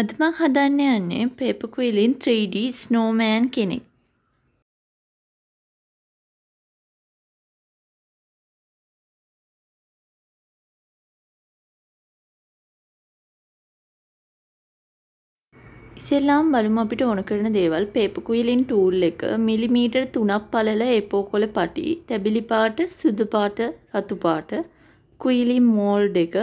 අද මං හදන්න යන්නේ පේපර් ක්විලින් 3D ස්නෝමෑන් කෙනෙක්. ඉස්සෙල්ලාම බලමු අපිට ඕන කරන දේවල් පේපර් ක්විලින් ටූල් එක මිලිමීටර් 3ක් පළල එපෝකොල පටි, තැබිලි පාට, සුදු පාට, රතු පාට, ක්විලින් මෝල්ඩ් එක,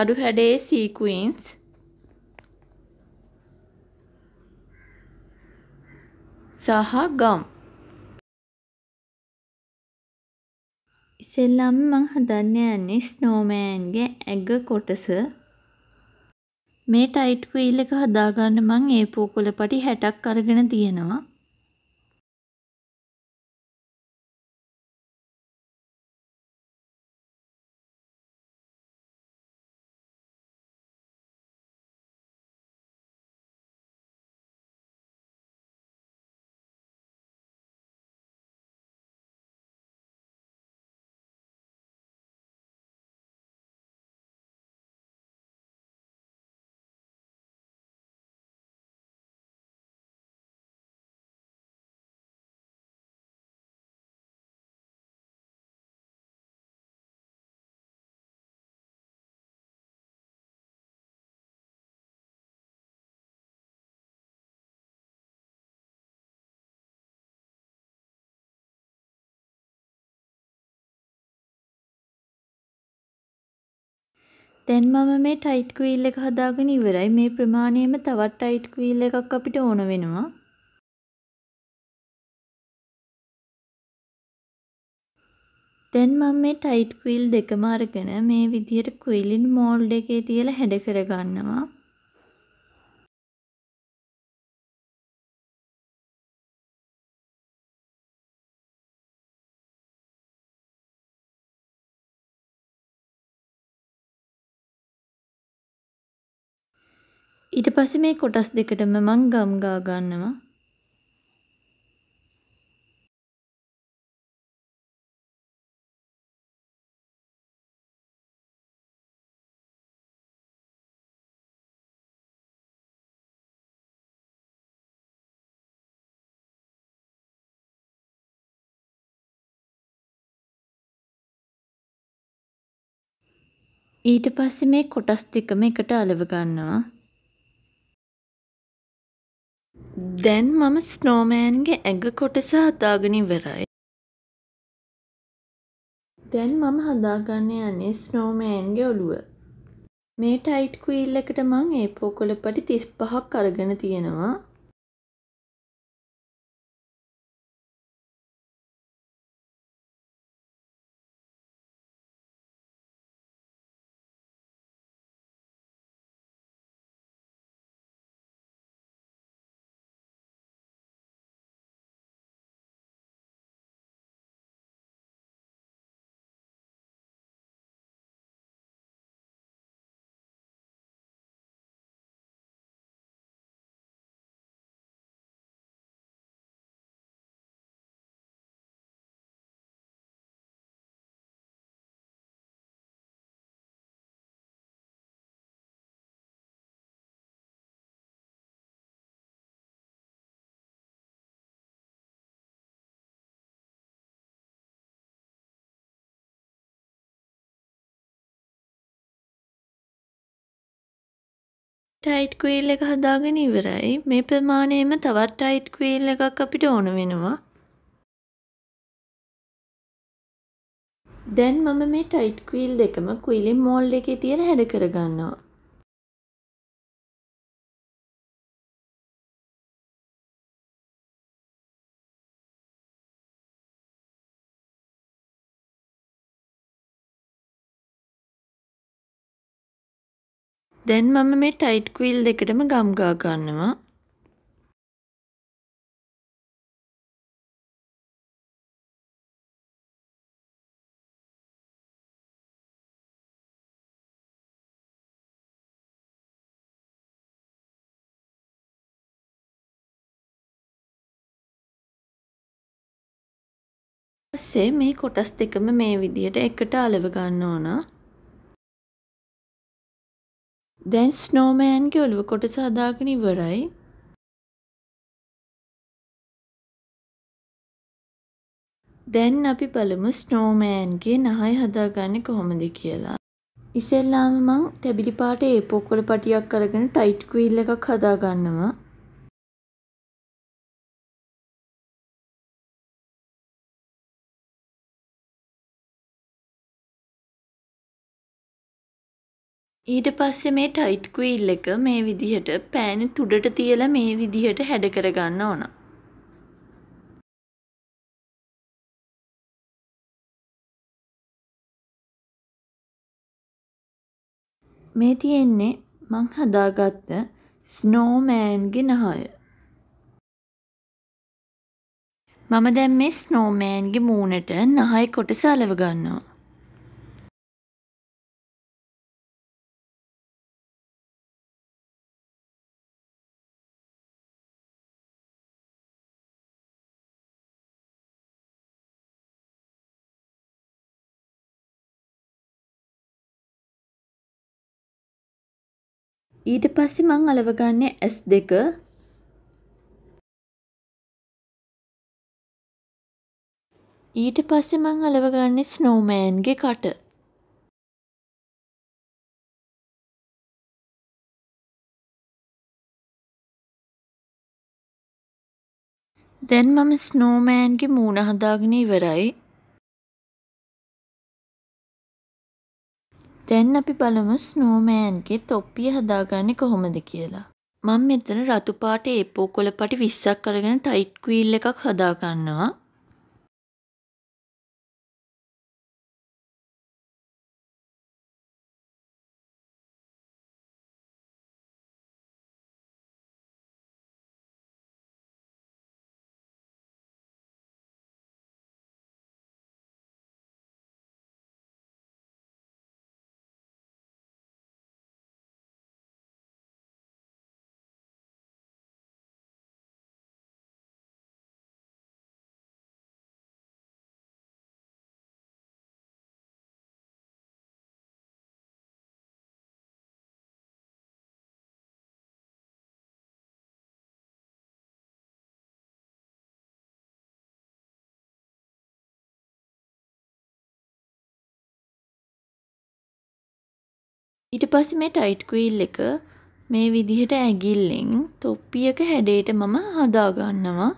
තරු හැඩයේ සීක්වෙන්ස් සහ ගම් ඉස්සෙල්ලම මං හදන්න යන්නේ ස්නෝමෑන්ගේ ඇඟ කොටස මේ ටයිට් වීල් එක හදාගන්න මං ඒ පූකුලපටි 60ක් අරගෙන තියෙනවා දැන් මම මේ ටයිට් ක්වීල් එක හදාගෙන ඉවරයි. මේ ප්‍රමාණයෙම තවත් ටයිට් ක්වීල් එකක් අපිට ඕන වෙනවා. දැන් මම මේ ටයිට් ක්වීල් දෙකම අරගෙන මේ විදිහට ක්වීලින් මෝල්ඩ් එකේ තියලා හැඩ කරගන්නවා. ඊට පස්සේ මේ කොටස් දෙකටම මං ගම් ගා ගන්නවා. ඊට පස්සේ මේ කොටස් දෙකම එකට අලව ගන්නවා. දැන් මම ස්නෝමෑන්ගේ ඇඟ කොටස හදාගෙන ඉවරයි. දැන් මම හදාගන්න යන්නේ ස්නෝමෑන්ගේ ඔළුව. මේ ටයිට් කුයිල් එකට මං ඒ පෝකොළ පටි තිස් පහක් අරගෙන තියෙනවා ටයිට් ක්වීල් එක හදාගෙන ඉවරයි මේ ප්‍රමාණයම තවත් ටයිට් ක්වීල් එකක් අපිට ඕන වෙනවා දැන් මම මේ ටයිට් ක්වීල් දෙකම ක්වීලින් මෝල්ඩ් එකේ තියලා හැඩ කරගන්නවා දැන් මම මේ ටයිට් ක්වීල් දෙකටම ගම් ගා ගන්නවා. පස්සේ මේ කොටස් දෙකම මේ විදියට එකට අලව ගන්න ඕනා. දැන් ස්නෝමෑන්ගේ ඔළුව කොටස හදාගෙන ඉවරයි. දැන් අපි බලමු ස්නෝමෑන්ගේ නහය හදාගන්නේ කොහොමද කියලා. ඉස්සෙල්ලාම මං තැබිලි පාට ඒපොක්කොල පටියක් අරගෙන ටයිට් ක්වීල් එකක් හදාගන්නවා. ඊට පස්සේ මේ ටයිට් ක්වීල් එක මේ විදිහට පෑනි තුඩට තියලා මේ විදිහට හැඩ කරගන්න ඕන. මේ තියෙන්නේ මං හදාගත්ත ස්නෝමෑන්ගේ නහය. මම දැන් මේ ස්නෝමෑන්ගේ මූණට නහය කොටස අලව ගන්නවා. ඊට පස්සේ මං අලවගන්නේ ඇස් දෙක ඊට පස්සේ මං අලවගන්නේ ස්නෝමෑන්ගේ කට දැන් මම ස්නෝමෑන්ගේ මූණ හදාගෙන ඉවරයි දැන් අපි බලමු ස්නෝමෑන්ගේ තොප්පිය හදාගන්නේ කොහොමද කියලා. මම මෙතන රතු පාට ඒපෝ කොළ පටි 20ක් අරගෙන ටයිට් ක්වීල් එකක් හදාගන්නවා. ඊට පස්සේ මේ ටයිට් ක්‍රීල් එක මේ විදිහට ඇඟිල්ලෙන් තොප්පියක හැඩයට මම හදා ගන්නවා.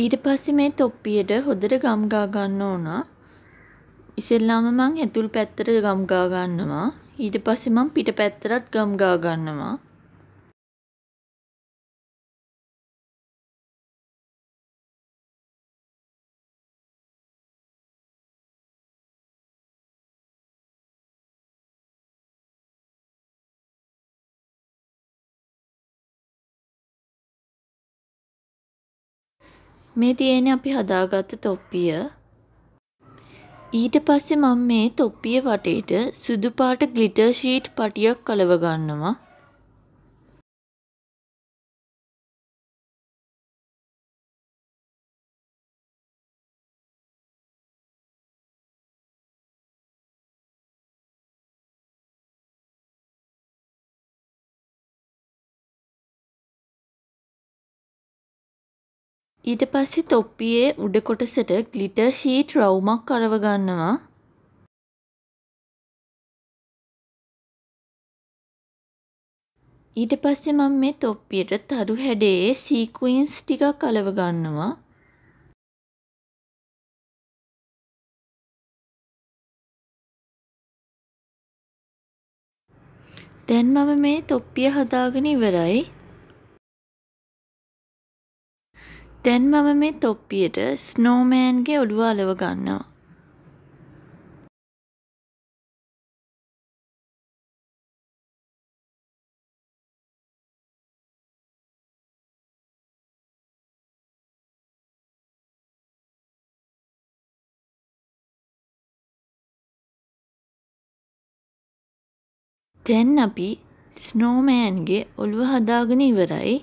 ඊට පස්සේ මේ තොප්පියට හොඳට ගම් ගා ගන්න ඕන. ඉස්සෙල්ලාම මං ඇතුල් පැත්තට ගම් ගා ගන්නවා. ඊට පස්සේ මං පිට පැත්තටත් ගම් ගා ගන්නවා. මේ තියෙන්නේ අපි හදාගත්ත තොප්පිය. ඊට පස්සේ මම මේ තොප්පිය වටේට සුදු පාට ග්ලිටර් ෂීට් පටියක් කලව ගන්නවා. ඊට පස්සේ තොප්පියේ උඩ කොටසට ග්ලිටර් ෂීට් රවුමක් කරව ගන්නවා. ඊට පස්සේ මම මේ තොප්පියට තරු හැඩයේ සීක්වින්ස් ටිකක් අලව ගන්නවා. දැන් මම මේ තොප්පිය හදාගෙන ඉවරයි. දැන් මම මේ තොප්පියට ස්නෝමෑන්ගේ ඔළුව අලව ගන්නවා. දැන් අපි ස්නෝමෑන්ගේ ඔළුව හදාගෙන ඉවරයි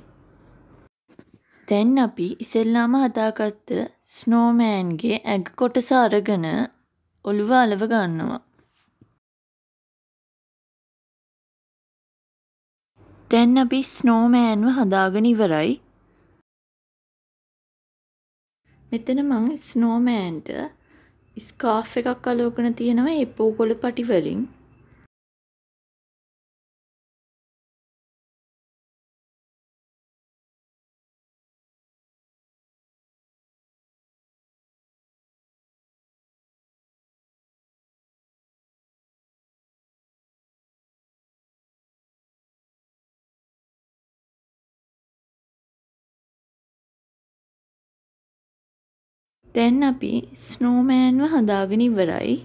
දැන් අපි ඉස්සෙල්ලාම හදාගත්ත ස්නෝමෑන්ගේ ඇඟ කොටස අරගෙන ඔළුව අලව ගන්නවා. දැන් අපි ස්නෝමෑන්ව හදාගෙන ඉවරයි. මෙතන මං ස්නෝමෑන්ට ස්කාෆ් එකක් අලෝකන තියෙනවා ඒ පූකොළු පටි වලින්. දැන් අපි ස්නෝමෑන්ව හදාගෙන ඉවරයි